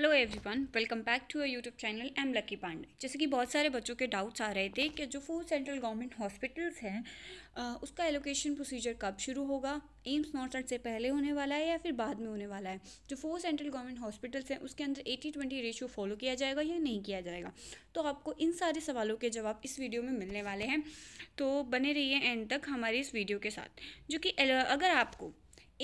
hello everyone welcome back to our YouTube channel am Lucky Pandey जैसे कि बहुत सारे बच्चों के डाउट्स आ रहे थे कि जो फोर सेंट्रल गवर्नमेंट हॉस्पिटल्स हैं उसका एलोकेशन प्रोसीजर कब शुरू होगा एम्स नॉर्थ से पहले होने वाला है या फिर बाद में होने वाला है जो फोर सेंट्रल गवर्नमेंट हॉस्पिटल्स हैं उसके अंदर एटी ट्वेंटी रेशियो फॉलो किया जाएगा या नहीं किया जाएगा तो आपको इन सारे सवालों के जवाब इस वीडियो में मिलने वाले हैं तो बने रहिए एंड तक हमारी इस वीडियो के साथ जो कि अगर आपको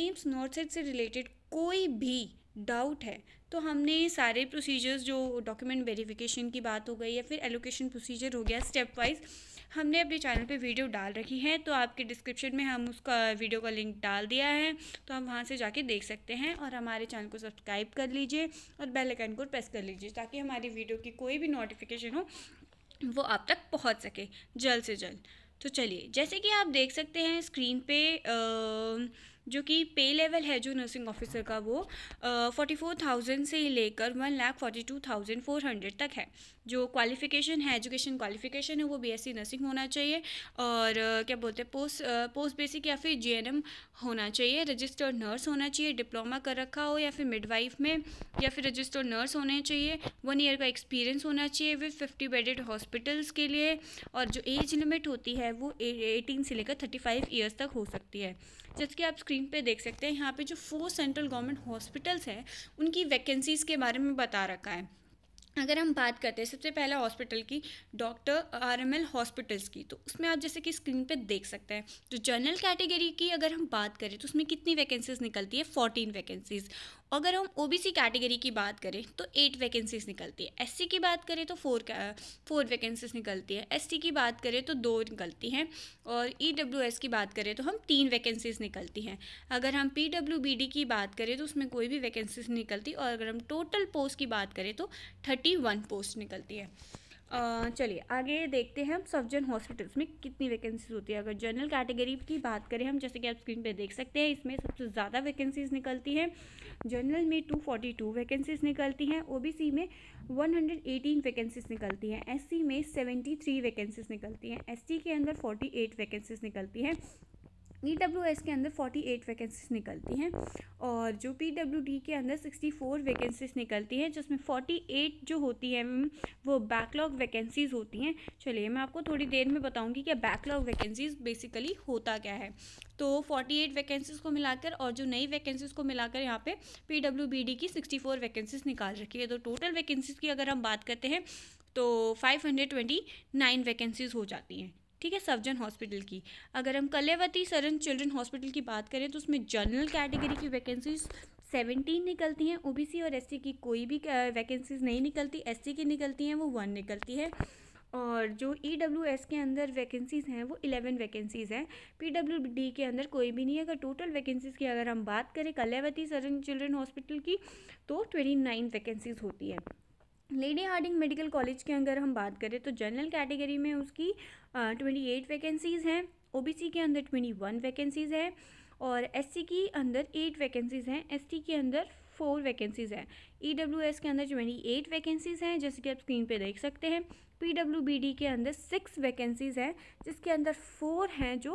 एम्स नॉर्थ से रिलेटेड कोई भी डाउट है तो हमने सारे प्रोसीजर्स जो डॉक्यूमेंट वेरिफिकेशन की बात हो गई या फिर एलोकेशन प्रोसीजर हो गया स्टेप वाइज हमने अपने चैनल पे वीडियो डाल रखी है तो आपके डिस्क्रिप्शन में हम उसका वीडियो का लिंक डाल दिया है तो हम वहाँ से जाके देख सकते हैं और हमारे चैनल को सब्सक्राइब कर लीजिए और बेल आइकन को प्रेस कर लीजिए ताकि हमारी वीडियो की कोई भी नोटिफिकेशन हो वो आप तक पहुँच सके जल्द से जल्द तो चलिए जैसे कि आप देख सकते हैं स्क्रीन पे जो कि पे लेवल है जो नर्सिंग ऑफिसर का वो फोर्टी फोर थाउजेंड से लेकर one lakh forty two thousand four hundred तक है जो क्वालिफिकेशन है एजुकेशन क्वालिफिकेशन है वो बीएससी नर्सिंग होना चाहिए और क्या बोलते हैं पोस्ट पोस्ट बेसिक या फिर जीएनएम होना चाहिए रजिस्टर्ड नर्स होना चाहिए डिप्लोमा कर रखा हो या फिर मिडवाइफ में या फिर रजिस्टर्ड नर्स होने चाहिए वन ईयर का एक्सपीरियंस होना चाहिए विद फिफ्टी बेडेड हॉस्पिटल्स के लिए और जो एज लिमिट होती है वो एटीन से लेकर थर्टी फाइव ईयर्स तक हो सकती है जैसे कि आप स्क्रीन पर देख सकते हैं यहाँ पर जो फोर सेंट्रल गवर्नमेंट हॉस्पिटल्स हैं उनकी वैकेंसीज़ के बारे में बता रखा है अगर हम बात करते हैं सबसे पहले हॉस्पिटल की doctor R M L hospitals की तो उसमें आप जैसे कि स्क्रीन पे देख सकते हैं तो जनरल कैटेगरी की अगर हम बात करें तो उसमें कितनी वैकेंसीज निकलती है फोर्टीन वैकेंसीज अगर हम ओबीसी कैटेगरी की बात करें तो एट वैकेंसीज निकलती है एससी की बात करें तो फोर फोर वैकेंसीज निकलती है टी की बात करें तो दो निकलती हैं और ईडब्ल्यूएस e की बात करें तो हम तीन वैकेंसीज निकलती हैं अगर हम पीडब्ल्यूबीडी की बात करें तो उसमें कोई भी वैकेंसीज निकलती और अगर हम टोटल पोस्ट की बात करें तो थर्टी वन पोस्ट निकलती है चलिए आगे देखते हैं हम सफजन हॉस्पिटल्स में कितनी वैकेंसीज होती है अगर जनरल कैटेगरी की बात करें हम जैसे कि आप स्क्रीन पे देख सकते हैं इसमें सबसे ज़्यादा वैकेंसीज निकलती हैं जनरल में 242 वैकेंसीज निकलती हैं ओबीसी में 118 वैकेंसीज निकलती हैं एससी में 73 वैकेंसीज निकलती हैं एस के अंदर फोर्टी वैकेंसीज निकलती हैं ई डब्ल्यू एस के अंदर 48 वैकेंसीज निकलती हैं और जो पी डब्ल्यू डी के अंदर 64 वैकेंसीज निकलती हैं जिसमें 48 जो होती हैं वो बैकलॉग वैकेंसीज होती हैं चलिए मैं आपको थोड़ी देर में बताऊंगी कि बैकलॉग वैकेंसीज बेसिकली होता क्या है तो 48 वैकेंसीज को मिलाकर और जो नई वैकेंसीज को मिलाकर यहाँ पे पी डब्ल्यू बी डी की 64 वैकेंसीज निकाल रखी है तो टोटल वैकेंसीज की अगर हम बात करते हैं तो 529 वैकेंसीज हो जाती हैं ठीक है सफजन हॉस्पिटल की अगर हम कलेवती सरन चिल्ड्रन हॉस्पिटल की बात करें तो उसमें जनरल कैटेगरी की वैकेंसीज सेवेंटीन निकलती हैं ओबीसी और एससी की कोई भी वैकेंसीज नहीं निकलती एससी की निकलती हैं वो वन निकलती है और जो ई डब्ल्यू एस के अंदर वैकेंसीज़ हैं वो इलेवन वैकेंसीज़ हैं पी डी के अंदर कोई भी नहीं है अगर टोटल वैकेंसीज़ की अगर हम बात करें कल्यावती सरन चिल्ड्रन हॉस्पिटल की तो ट्वेंटी नाइन वैकेंसीज़ होती है लेडी हार्डिंग मेडिकल कॉलेज के अंदर हम बात करें तो जनरल कैटेगरी में उसकी ट्वेंटी एट वैकेंसीज़ हैं ओबीसी के अंदर ट्वेंटी वन वैकेंसीज़ हैं और एससी के अंदर एट वैकेंसीज़ हैं एसटी e के अंदर फोर वैकेंसीज़ हैं ईडब्ल्यूएस के अंदर ट्वेंटी एट वैकेंसीज़ हैं जैसे कि आप स्क्रीन पे देख सकते हैं पीडब्ल्यूबीडी के अंदर सिक्स वैकेंसीज़ हैं जिसके अंदर फोर हैं जो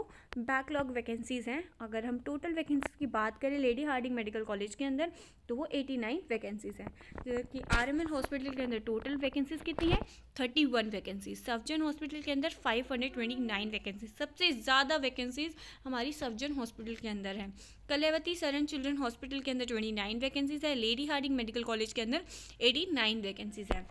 बैकलॉग वैकेंसीज़ हैं अगर हम टोटल वैकेंसीज की बात करें लेडी हार्डिंग मेडिकल कॉलेज के अंदर तो वो एटी नाइन वैकेंसीज़ हैं जबकि आर एम एल हॉस्पिटल के अंदर टोटल वैकेंसीज कितनी है thirty one vacancies Safdarjung hospital के अंदर five hundred twenty nine vacancies सबसे ज़्यादा वैकेंसीज हमारी सफजन हॉस्पिटल के अंदर है कलेवती सरन चिल्ड्रन हॉस्पिटल के अंदर ट्वेंटी नाइन वैकेंसीज है लेडी हार्डिंग मेडिकल कॉलेज के अंदर एटी नाइन वैकेंसीज है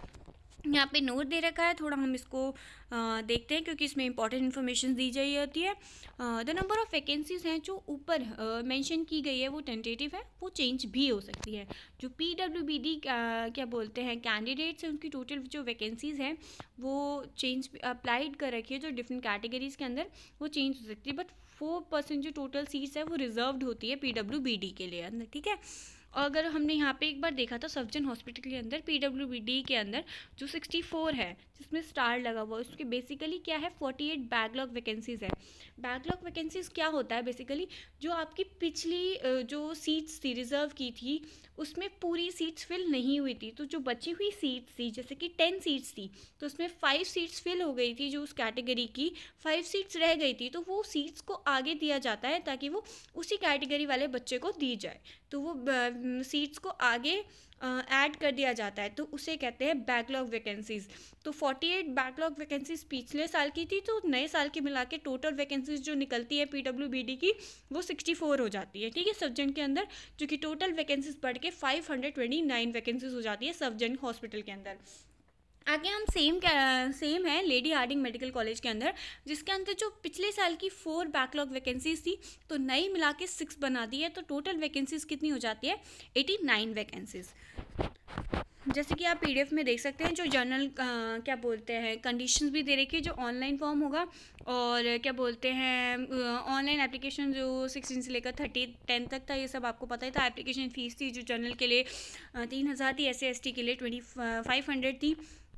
यहाँ पे नोट दे रखा है थोड़ा हम इसको आ, देखते हैं क्योंकि इसमें इंपॉर्टेंट इन्फॉर्मेशन दी जाई होती है द नंबर ऑफ़ वैकेंसीज़ हैं जो ऊपर मेंशन की गई है वो टेंटेटिव है वो चेंज भी हो सकती है जो पी डब्ल्यू बी डी क्या बोलते हैं कैंडिडेट्स हैं उनकी टोटल जो वैकेंसीज़ हैं वो चेंज अप्लाइड कर रखी है जो डिफरेंट कैटेगरीज़ के अंदर वो चेंज हो सकती है बट फोर परसेंट जो टोटल सीट्स है वो रिजर्व होती है पी डब्ल्यू बी डी के लिए अंदर ठीक है अगर हमने यहाँ पे एक बार देखा था सफजन हॉस्पिटल के अंदर पीडब्ल्यूबीडी के अंदर जो 64 है जिसमें स्टार लगा हुआ है उसके बेसिकली क्या है 48 बैकलॉग वैकेंसीज़ है बैकलॉग वैकेंसीज़ क्या होता है बेसिकली जो आपकी पिछली जो सीट्स थी रिज़र्व की थी उसमें पूरी सीट्स फिल नहीं हुई थी तो जो बची हुई सीट्स थी जैसे कि टेन सीट्स थी तो उसमें फाइव सीट्स फिल हो गई थी जो उस कैटेगरी की फाइव सीट्स रह गई थी तो वो सीट्स को आगे दिया जाता है ताकि वो उसी कैटेगरी वाले बच्चे को दी जाए तो वो सीट्स को आगे ऐड कर दिया जाता है तो उसे कहते हैं बैकलॉग वैकेंसीज़ तो 48 बैकलॉग वैकेंसीज़ पिछले साल की थी तो नए साल की मिला के टोटल वैकेंसीज़ जो निकलती है पी की वो 64 हो जाती है ठीक है सर्जन के अंदर जो कि टोटल वैकेंसीज़ बढ़ के फाइव वैकेंसीज़ हो जाती है सर्जन हॉस्पिटल के अंदर आगे हम सेम सेम है लेडी हार्डिंग मेडिकल कॉलेज के अंदर जिसके अंदर जो पिछले साल की फोर बैकलॉग वैकेंसीज थी तो नई मिला के सिक्स बना दी है तो टोटल वैकेंसीज कितनी हो जाती है एटी नाइन वैकेंसीज जैसे कि आप पीडीएफ में देख सकते हैं जो जनरल क्या बोलते हैं कंडीशंस भी दे रखी है जो ऑनलाइन फॉर्म होगा और क्या बोलते हैं ऑनलाइन एप्लीकेशन जो सिक्सटीन से लेकर थर्टी टेंथ तक था ये सब आपको पता ही था एप्लीकेशन फ़ीस थी जो जनरल के लिए तीन हज़ार थी एस सी के लिए ट्वेंटी फाइव हंड्रेड थी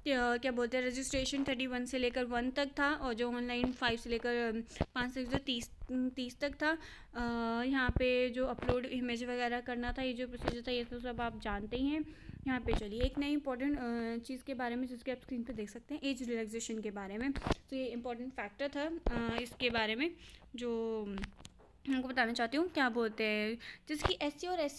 क्या बोलते हैं रजिस्ट्रेशन थर्टी वन से लेकर वन तक था और जो ऑनलाइन फाइव से लेकर पाँच से जो तीस तीस तक था यहाँ पे जो अपलोड इमेज वगैरह करना था ये जो प्रोसीजर था ये तो सब आप जानते ही हैं यहाँ पे चलिए एक नई इंपॉर्टेंट चीज़ के बारे में जिसके आप स्क्रीन पे देख सकते हैं एज रिलैक्सेशन के बारे में तो ये इंपॉर्टेंट फैक्टर था इसके बारे में जो उनको बताना चाहती हूँ क्या बोलते हैं जिसकी एस और एस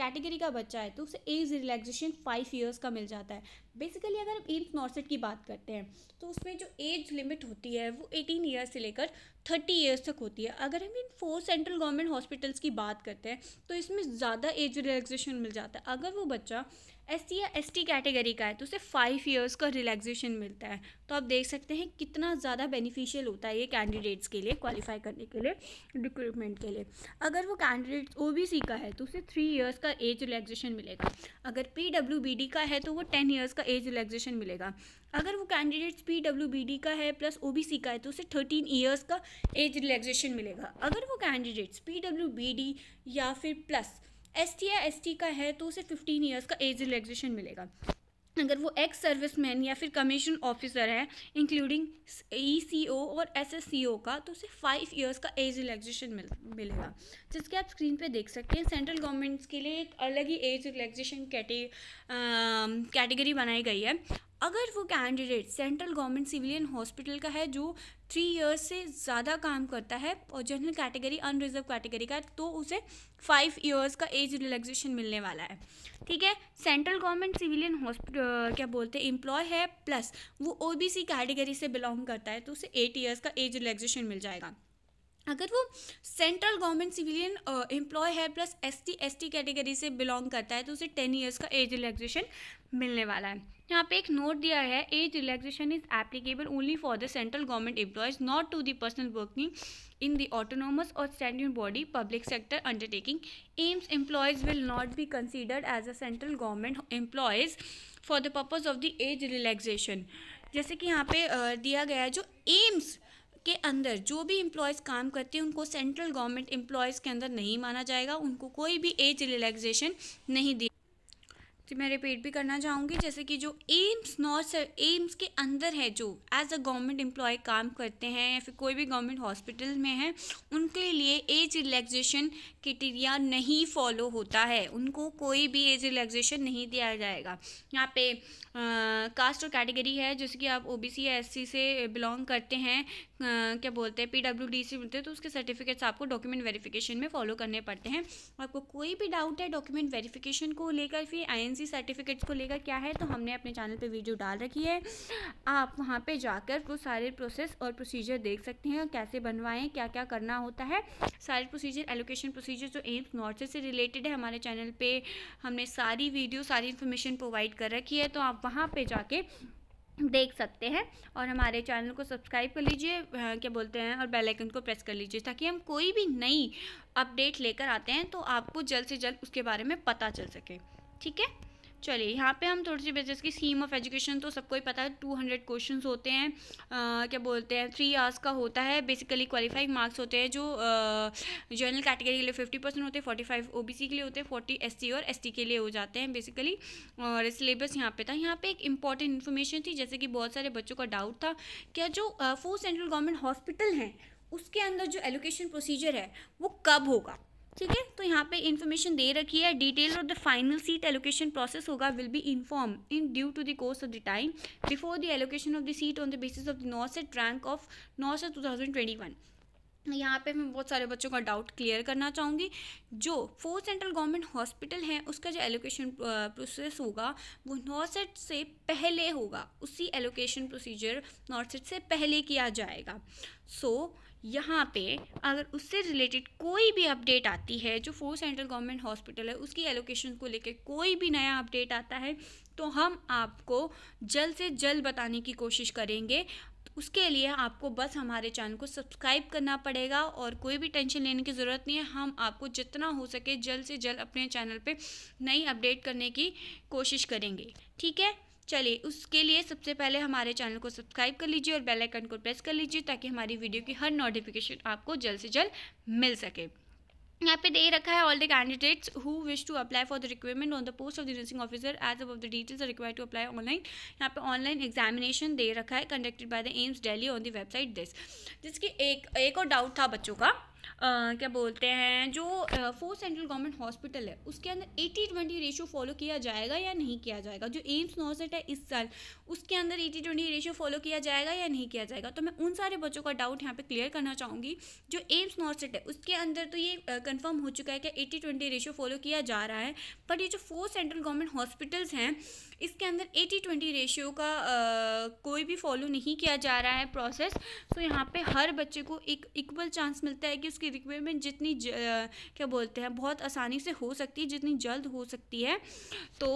कैटेगरी का बच्चा है तो उसे एज रिलैक्सेशन फाइव ईयर्स का मिल जाता है बेसिकली अगर एम्स नॉर्सेट की बात करते हैं तो उसमें जो एज लिमिट होती है वो एटीन ईयर्स से लेकर थर्टी ईयर्स तक होती है अगर हम इन फोर सेंट्रल गवर्नमेंट हॉस्पिटल्स की बात करते हैं तो इसमें ज़्यादा एज रिलैक्सेशन मिल जाता है अगर वो बच्चा एस या एस कैटेगरी का है तो उसे फाइव ईयर्स का रिलैक्सेशन मिलता है तो आप देख सकते हैं कितना ज़्यादा बेनिफिशियल होता है ये कैंडिडेट्स के लिए क्वालिफाई करने के लिए रिक्रूटमेंट के लिए अगर वो कैंडिडेट ओ का है तो उसे थ्री ईयर्स का एज रिलैक्सेशन मिलेगा अगर पी का है तो वो टेन ईयर्स उसका एज रिलैक्सेशन मिलेगा अगर वो candidates P W B D का है प्लस ओ बी सी का है तो उसे थर्टीन ईयर्स का एज रिलैक्सेशन मिलेगा अगर वो candidates P W B D या फिर प्लस एस टी या एस टी का है तो उसे फिफ्टीन ईयर्स का एज रिलैक्सेशन मिलेगा अगर वो एक्स सर्विस मैन या फिर कमीशन ऑफिसर है इंक्लूडिंग ई सी ओ और एस एस सी ओ का तो उसे फाइव ईयर्स का एज रिलैक्सेशन मिल मिलेगा जिसके आप स्क्रीन पे देख सकते हैं सेंट्रल गवर्नमेंट्स के लिए एक अलग ही एज रिलैक्सेशन कैटेगरी बनाई गई है अगर वो candidate central government civilian hospital का है जो थ्री इयर्स से ज़्यादा काम करता है और जनरल कैटेगरी अनरिजर्व कैटेगरी का तो उसे फाइव इयर्स का एज रिलैक्सेशन मिलने वाला है ठीक है सेंट्रल गवर्नमेंट सिविलियन हॉस्पिटल क्या बोलते हैं एम्प्लॉय है प्लस वो ओबीसी कैटेगरी से बिलोंग करता है तो उसे एट ईयर्स का एज रिलैक्सेशन मिल जाएगा अगर वो सेंट्रल गवर्नमेंट सिविलियन एम्प्लॉय है plus S T S T category से बिलोंग करता है तो उसे टेन ईयर्स का एज रिलैक्सेशन मिलने वाला है यहाँ पे एक नोट दिया है age relaxation is applicable only for the central government employees not to the personnel working in the autonomous और standard body public sector undertaking AIIMS employees will not be considered as a central government employees for the purpose of the age relaxation जैसे कि यहाँ पे uh, दिया गया है जो AIIMS के अंदर जो भी एम्प्लॉयज़ काम करते हैं उनको सेंट्रल गवर्नमेंट एम्प्लॉयज़ के अंदर नहीं माना जाएगा उनको कोई भी एज रिलैक्सेशन नहीं दी फिर मैं रिपीट भी करना चाहूँगी जैसे कि जो एम्स नॉर्थ एम्स के अंदर है जो एज अ गवर्नमेंट एम्प्लॉय काम करते हैं या फिर कोई भी गवर्नमेंट हॉस्पिटल में है उनके लिए एज रिलैक्सेशन क्रिटेरिया नहीं फॉलो होता है उनको कोई भी एज रिलैक्सेशन नहीं दिया जाएगा यहाँ पे कास्ट और कैटेगरी है जैसे कि आप ओ बी सी एस सी से बिलोंग करते हैं आ, क्या बोलते हैं पी डब्ल्यू डी से बोलते हैं तो उसके सर्टिफिकेट्स आपको डॉक्यूमेंट वेरिफिकेशन में फॉलो करने पड़ते हैं आपको कोई भी डाउट है डॉक्यूमेंट वेरिफिकेशन को लेकर फिर आई एन वैकेंसी सर्टिफिकेट्स को लेकर क्या है तो हमने अपने चैनल पे वीडियो डाल रखी है आप वहाँ पे जाकर वो सारे प्रोसेस और प्रोसीजर देख सकते हैं कैसे बनवाएं क्या क्या करना होता है सारे प्रोसीजर एलोकेशन प्रोसीजर जो एम्स नॉर्थ से रिलेटेड है हमारे चैनल पर हमने सारी वीडियो सारी इन्फॉर्मेशन प्रोवाइड कर रखी है तो आप वहाँ पर जाके देख सकते हैं और हमारे चैनल को सब्सक्राइब कर लीजिए क्या बोलते हैं और बेल आइकन को प्रेस कर लीजिए ताकि हम कोई भी नई अपडेट लेकर आते हैं तो आपको जल्द से जल्द उसके बारे में पता चल सके ठीक है चलिए यहाँ पे हम थोड़ी सी वैसे की स्कीम ऑफ एजुकेशन तो सबको ही पता है टू हंड्रेड क्वेश्चन होते हैं आ, क्या बोलते हैं थ्री आवर्स का होता है बेसिकली क्वालिफाइड मार्क्स होते हैं जो जनरल कैटेगरी के लिए फिफ्टी परसेंट होते हैं forty five O B C के लिए होते हैं फोर्टी एस सी और एस टी के लिए हो जाते हैं बेसिकली और सिलेबस यहाँ पे था यहाँ पे एक इंपॉर्टेंट इन्फॉर्मेशन थी जैसे कि बहुत सारे बच्चों का डाउट था क्या जो फोर सेंट्रल गवर्नमेंट हॉस्पिटल हैं उसके अंदर जो एलोकेशन प्रोसीजर है वो कब होगा ठीक है तो यहाँ पे इन्फॉर्मेशन दे रखी है detail of the final seat allocation process होगा will be inform in due to the course of the time before the allocation of the seat on the basis of the NORCET rank of NORCET two thousand twenty one यहाँ पे मैं बहुत सारे बच्चों का doubt clear करना चाहूँगी जो फोर सेंट्रल गवर्नमेंट हॉस्पिटल है उसका जो एलोकेशन प्रोसेस होगा वो नौ सेट से पहले होगा उसी एलोकेशन प्रोसीजर नॉर्थ सेट से पहले किया जाएगा सो so, यहाँ पे अगर उससे रिलेटेड कोई भी अपडेट आती है जो फोर सेंट्रल गवर्नमेंट हॉस्पिटल है उसकी एलोकेशन को लेकर कोई भी नया अपडेट आता है तो हम आपको जल्द से जल्द बताने की कोशिश करेंगे उसके लिए आपको बस हमारे चैनल को सब्सक्राइब करना पड़ेगा और कोई भी टेंशन लेने की ज़रूरत नहीं है हम आपको जितना हो सके जल्द से जल्द अपने चैनल पे नई अपडेट करने की कोशिश करेंगे ठीक है चलिए उसके लिए सबसे पहले हमारे चैनल को सब्सक्राइब कर लीजिए और बेल आइकन को प्रेस कर लीजिए ताकि हमारी वीडियो की हर नोटिफिकेशन आपको जल्द से जल्द मिल सके यहाँ पे दे रखा है all the candidates who wish to apply for the requirement on the post of the nursing officer as अब the details require to apply online यहाँ पे ऑनलाइन एग्जामिनेशन दे रखा है conducted by the AIIMS Delhi on the website this जिसकी एक एक और डाउट था बच्चों का आ, क्या बोलते हैं जो फोर सेंट्रल गवर्नमेंट हॉस्पिटल है उसके अंदर एटी ट्वेंटी रेशियो फॉलो किया जाएगा या नहीं किया जाएगा जो एम्स नौसेट है इस साल उसके अंदर एटी ट्वेंटी रेशियो फॉलो किया जाएगा या नहीं किया जाएगा तो मैं उन सारे बच्चों का डाउट यहाँ पे क्लियर करना चाहूँगी जो एम्स नॉर्सेट है उसके अंदर तो ये कन्फर्म हो चुका है कि एटी ट्वेंटी रेशियो फॉलो किया जा रहा है पर ये जो फोर सेंट्रल गवर्नमेंट हॉस्पिटल्स हैं इसके अंदर एटी ट्वेंटी रेशियो का आ, कोई भी फॉलो नहीं किया जा रहा है प्रोसेस सो तो यहाँ पे हर बच्चे को एक इक्वल चांस मिलता है कि उसकी रिक्वायरमेंट जितनी ज, आ, क्या बोलते हैं बहुत आसानी से हो सकती है जितनी जल्द हो सकती है तो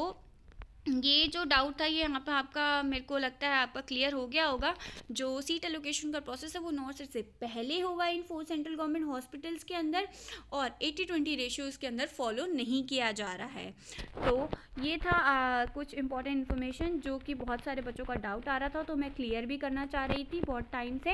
ये जो डाउट था ये यहाँ पर आपका मेरे को लगता है आपका क्लियर हो गया होगा जो सीट एलोकेशन का प्रोसेस है वो नौ से पहले होगा इन फोर सेंट्रल गवर्नमेंट हॉस्पिटल्स के अंदर और एटी ट्वेंटी रेशियो इसके अंदर फॉलो नहीं किया जा रहा है तो ये था आ, कुछ इंपॉर्टेंट इन्फॉर्मेशन जो कि बहुत सारे बच्चों का डाउट आ रहा था तो मैं क्लियर भी करना चाह रही थी बहुत टाइम से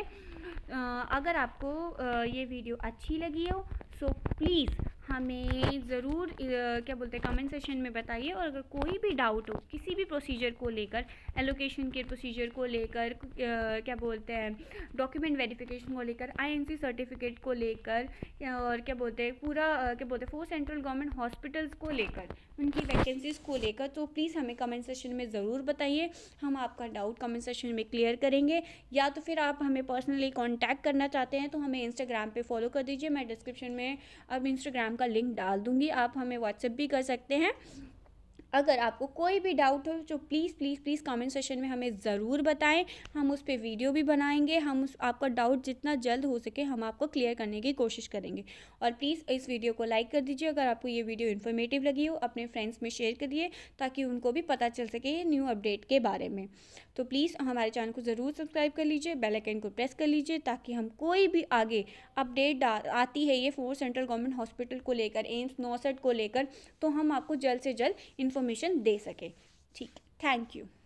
आ, अगर आपको आ, ये वीडियो अच्छी लगी हो सो प्लीज़ हमें ज़रूर क्या बोलते हैं कमेंट सेशन में बताइए और अगर कोई भी डाउट हो किसी भी प्रोसीजर को लेकर एलोकेशन के प्रोसीजर को लेकर क्या बोलते हैं डॉक्यूमेंट वेरिफिकेशन को लेकर आईएनसी सर्टिफिकेट को लेकर और क्या बोलते हैं पूरा क्या बोलते हैं फोर सेंट्रल गवर्नमेंट हॉस्पिटल्स को लेकर उनकी वैकेंसीज़ को लेकर तो प्लीज़ हमें कमेंट सेशन में ज़रूर बताइए हम आपका डाउट कमेंट सेशन में क्लियर करेंगे या तो फिर आप हमें पर्सनली कॉन्टैक्ट करना चाहते हैं तो हमें इंस्टाग्राम पर फॉलो कर दीजिए मैं डिस्क्रिप्शन में अब इंस्टाग्राम उनका लिंक डाल दूंगी आप हमें व्हाट्सएप भी कर सकते हैं अगर आपको कोई भी डाउट हो तो please please please comment session में हमें ज़रूर बताएं हम उस पर वीडियो भी बनाएंगे हम उस आपका डाउट जितना जल्द हो सके हम आपको क्लियर करने की कोशिश करेंगे और प्लीज़ इस वीडियो को लाइक कर दीजिए अगर आपको ये वीडियो इन्फॉर्मेटिव लगी हो अपने फ्रेंड्स में शेयर करिए ताकि उनको भी पता चल सके न्यू अपडेट के बारे में तो प्लीज़ हमारे चैनल को ज़रूर सब्सक्राइब कर लीजिए बेलाइकन को प्रेस कर लीजिए ताकि हम कोई भी आगे अपडेट आती है ये फोर सेंट्रल गवर्नमेंट हॉस्पिटल को लेकर एम्स नौसठ को लेकर तो हम आपको जल्द से जल्द इन्फॉर्म इन्फॉर्मेशन दे सके ठीक थैंक यू